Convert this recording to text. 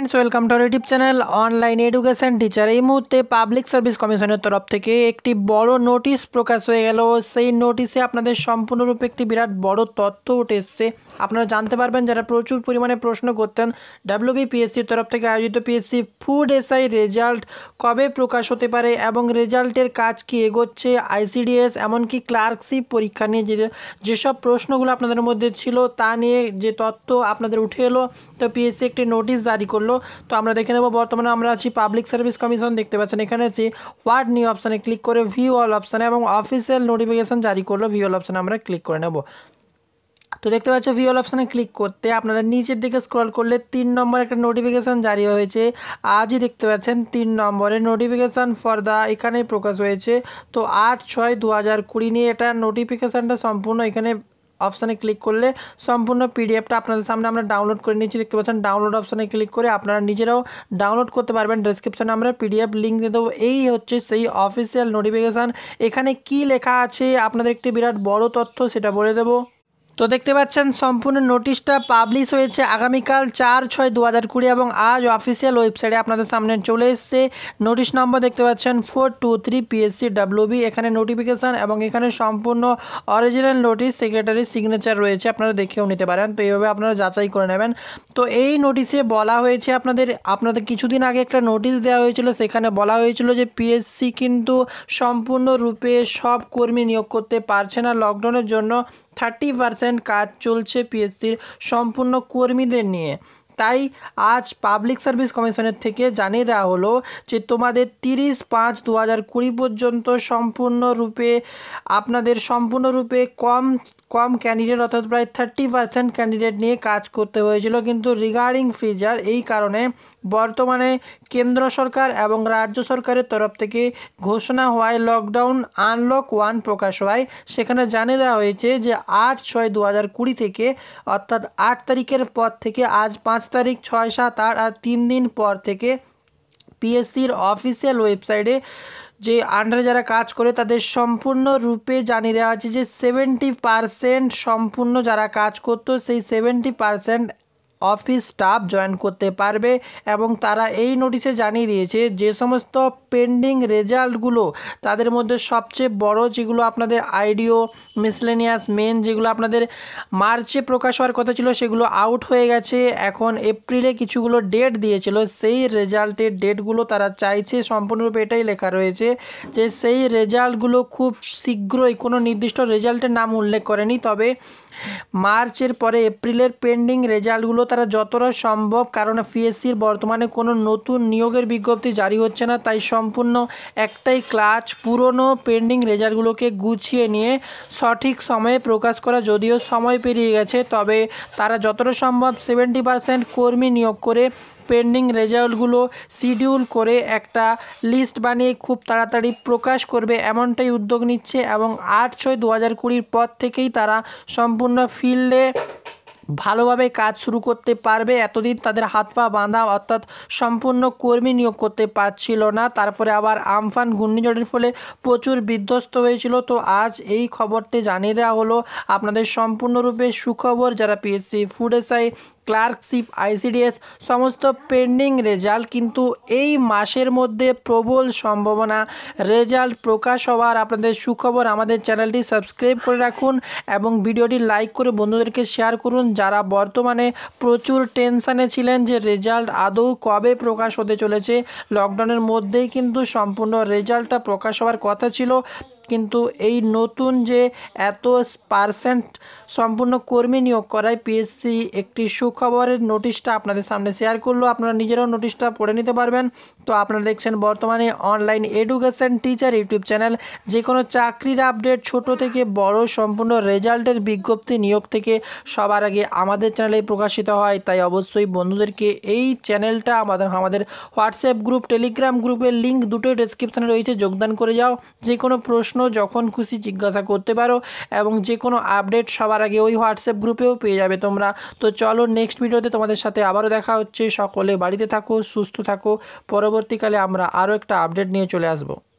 friends welcome to YouTube channel online education teacher এই মুহূর্তে public service কমিশনের তরফ থেকে একটি বড় নোটিশ প্রকাশ হয়ে গেল সেই নোটিশে আপনাদের সম্পূর্ণরূপে একটি বিরাট বড় তথ্য উঠে এসছে আপনারা জানতে পারবেন যারা প্রচুর পরিমাণে প্রশ্ন করতেন ডাব্লিউবিপিএসসির তরফ থেকে আয়োজিত পিএসসি ফুড এসআই রেজাল্ট কবে প্রকাশ হতে পারে এবং রেজাল্টের কাজ কি এগোচ্ছে আইসিডিএস এমনকি ক্লার্কশিপ পরীক্ষা নিয়ে যে যেসব প্রশ্নগুলো আপনাদের মধ্যে ছিল তা নিয়ে যে তথ্য আপনাদের উঠে এলো তো পিএসসি একটি নোটিশ জারি করলো করলো তো আমরা দেখে নেব বর্তমানে আমরা আছি পাবলিক সার্ভিস কমিশন দেখতে পাচ্ছেন এখানে আছি হোয়াট নিউ অপশানে ক্লিক করে ভিউ অল অপশানে এবং অফিসিয়াল নোটিফিকেশান জারি করলো ভিউ অল অপশানে আমরা ক্লিক করে নেব তো দেখতে পাচ্ছ ভিওল অপশানে ক্লিক করতে আপনারা নিচের দিকে স্ক্রল করলে তিন নম্বর একটা নোটিফিকেশান জারি হয়েছে আজই দেখতে পাচ্ছেন তিন নম্বরে নোটিফিকেশান ফর দা এখানে প্রকাশ হয়েছে তো আট ছয় দু হাজার কুড়ি নিয়ে এটা নোটিফিকেশানটা সম্পূর্ণ এখানে অপশানে ক্লিক করলে সম্পূর্ণ পিডিএফটা আপনাদের সামনে আমরা ডাউনলোড করে নিচ্ছি দেখতে পাচ্ছেন ডাউনলোড অপশানে ক্লিক করে আপনারা নিজেরাও ডাউনলোড করতে পারবেন ডিসক্রিপশানে আমরা পিডিএফ লিঙ্ক দিয়ে দেবো এই হচ্ছে সেই অফিসিয়াল নোটিফিকেশান এখানে কি লেখা আছে আপনাদের একটি বিরাট বড় তথ্য সেটা বলে দেবো তো দেখতে পাচ্ছেন সম্পূর্ণ নোটিশটা পাবলিশ হয়েছে আগামীকাল চার ছয় দু হাজার কুড়ি এবং আজ অফিসিয়াল ওয়েবসাইটে আপনাদের সামনে চলে এসছে নোটিশ নম্বর দেখতে পাচ্ছেন four two three PSC WB এখানে নোটিফিকেশান এবং এখানে সম্পূর্ণ অরিজিনাল নোটিশ সেক্রেটারি সিগনেচার রয়েছে আপনারা দেখেও নিতে পারেন তো এইভাবে আপনারা যাচাই করে নেবেন তো এই নোটিশে বলা হয়েছে আপনাদের আপনাদের কিছুদিন আগে একটা নোটিশ দেওয়া হয়েছিল সেখানে বলা হয়েছিল যে পিএসসি কিন্তু সম্পূর্ণরূপে সব কর্মী নিয়োগ করতে পারছে না লকডাউনের জন্য থার্টি পার্সেন্ট কাজ চলছে পিএসসির সম্পূর্ণ কর্মীদের নিয়ে তাই আজ পাবলিক সার্ভিস কমিশনের থেকে জানিয়ে দেওয়া হলো যে তোমাদের তিরিশ পাঁচ দু হাজার কুড়ি পর্যন্ত সম্পূর্ণরূপে আপনাদের সম্পূর্ণরূপে কম কম ক্যান্ডিডেট অর্থাৎ প্রায় থার্টি পার্সেন্ট ক্যান্ডিডেট নিয়ে কাজ করতে হয়েছিল কিন্তু রিগার্ডিং ফ্রিজার এই কারণে বর্তমানে কেন্দ্র সরকার এবং রাজ্য সরকারের তরফ থেকে ঘোষণা হওয়ায় লকডাউন আনলক ওয়ান প্রকাশ হওয়ায় সেখানে জানিয়ে দেওয়া হয়েছে যে আট ছয় দু হাজার কুড়ি থেকে অর্থাৎ আট তারিখের পর থেকে আজ পাঁচ তারিখ ছয় সাত আট আর তিন দিন পর থেকে পিএসসির অফিসিয়াল ওয়েবসাইটে যে আন্ডারে যারা কাজ করে তাদের সম্পূর্ণ রূপে জানিয়ে দেওয়া হচ্ছে যে সেভেন্টি পারসেন্ট সম্পূর্ণ যারা কাজ করতো সেই seventy percent office staff join করতে পারবে এবং তারা এই নোটিশে জানিয়ে দিয়েছে যে সমস্ত পেন্ডিং রেজাল্টগুলো তাদের মধ্যে সবচেয়ে বড় যেগুলো আপনাদের আইডিও মিসলেনিয়াস মেন যেগুলো আপনাদের মার্চে প্রকাশ হওয়ার কথা ছিল সেগুলো আউট হয়ে গেছে এখন এপ্রিলে কিছুগুলো ডেট দিয়েছিল সেই রেজাল্টের ডেটগুলো তারা চাইছে সম্পূর্ণরূপে এটাই লেখা রয়েছে যে সেই রেজাল্টগুলো খুব শীঘ্রই কোনো নির্দিষ্ট রেজাল্টের নাম উল্লেখ করেনি তবে মার্চের পরে এপ্রিলের পেন্ডিং রেজাল্টগুলো তারা যতটা সম্ভব কারণ পিএসসির বর্তমানে কোনো নতুন নিয়োগের বিজ্ঞপ্তি জারি হচ্ছে না তাই সম্পূর্ণ একটাই ক্লাচ পুরনো পেন্ডিং রেজাল্টগুলোকে গুছিয়ে নিয়ে সঠিক সময়ে প্রকাশ করা যদিও সময় পেরিয়ে গেছে তবে তারা যতটা সম্ভব সেভেন্টি পার্সেন্ট কর্মী নিয়োগ করে পেন্ডিং রেজাল্টগুলো শিডিউল করে একটা লিস্ট বানিয়ে খুব তাড়াতাড়ি প্রকাশ করবে এমনটাই উদ্যোগ নিচ্ছে এবং আট ছয় দু হাজার কুড়ির পর থেকেই তারা সম্পূর্ণ ফিল্ডে ভালোভাবে কাজ শুরু করতে পারবে এতদিন তাদের হাত পা বাঁধা অর্থাৎ সম্পূর্ণ কর্মী নিয়োগ করতে পারছিল না তারপরে আবার আমফান ঘূর্ণিঝড়ের ফলে প্রচুর বিধ্বস্ত হয়েছিল তো আজ এই খবরটি জানিয়ে দেওয়া হলো আপনাদের সম্পূর্ণরূপে সুখবর যারা PSC food SI clerkship ICDS সমস্ত পেন্ডিং রেজাল্ট কিন্তু এই মাসের মধ্যে প্রবল সম্ভাবনা রেজাল্ট প্রকাশ হওয়ার আপনাদের সুখবর আমাদের চ্যানেলটি সাবস্ক্রাইব করে রাখুন এবং ভিডিওটি লাইক করে বন্ধুদেরকে শেয়ার করুন যারা বর্তমানে প্রচুর টেনশানে ছিলেন যে রেজাল্ট আদৌ কবে প্রকাশ হতে চলেছে লকডাউনের মধ্যেই কিন্তু সম্পূর্ণ রেজাল্টটা প্রকাশ হওয়ার কথা ছিল কিন্তু এই নতুন যে এত পার্সেন্ট সম্পূর্ণ কর্মী নিয়োগ করায় পিএসসি একটি সুখবরের নোটিশটা আপনাদের সামনে শেয়ার করলো আপনারা নিজেরাও নোটিশটা পড়ে নিতে পারবেন তো আপনারা দেখছেন বর্তমানে online education teacher YouTube channel যে কোনো চাকরির আপডেট ছোট থেকে বড় সম্পূর্ণ রেজাল্টের বিজ্ঞপ্তি নিয়োগ থেকে সবার আগে আমাদের চ্যানেলে প্রকাশিত হয় তাই অবশ্যই বন্ধুদেরকে এই চ্যানেলটা আমাদের আমাদের হোয়াটসঅ্যাপ গ্রুপ টেলিগ্রাম গ্রুপের লিঙ্ক দুটোই ডেসক্রিপশানে রয়েছে যোগদান করে যাও যে কোনো প্রশ্ন যখন খুশি জিজ্ঞাসা করতে পারো এবং যে কোনো আপডেট সবার আগে ওই হোয়াটসঅ্যাপ গ্রুপেও পেয়ে যাবে তোমরা তো চলো নেক্সট ভিডিওতে তোমাদের সাথে আবারও দেখা হচ্ছে সকলে বাড়িতে থাকো সুস্থ থাকো পরবর্তীকালে আমরা আরও একটা আপডেট নিয়ে চলে আসবো